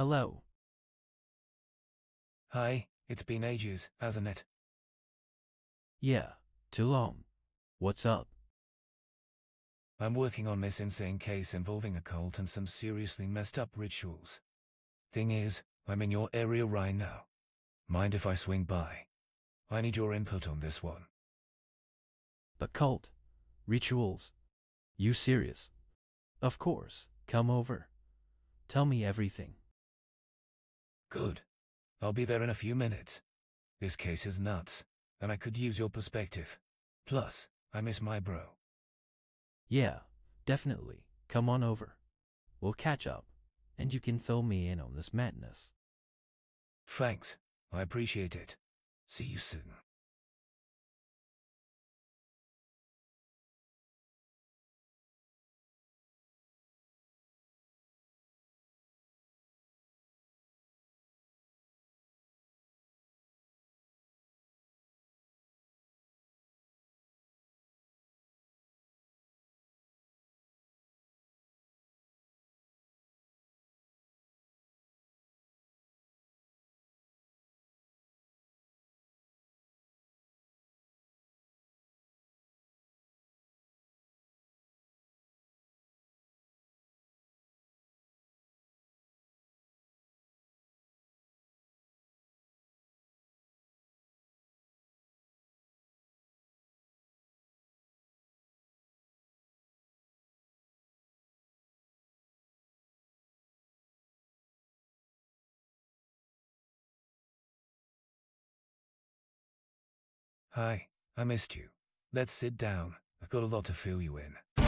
Hello. Hi, it's been ages, hasn't it? Yeah, too long. What's up? I'm working on this insane case involving a cult and some seriously messed up rituals. Thing is, I'm in your area right now. Mind if I swing by? I need your input on this one. The cult? Rituals? You serious? Of course, come over. Tell me everything. Good. I'll be there in a few minutes. This case is nuts, and I could use your perspective. Plus, I miss my bro. Yeah, definitely. Come on over. We'll catch up, and you can fill me in on this madness. Thanks. I appreciate it. See you soon. Hi, I missed you. Let's sit down. I've got a lot to fill you in.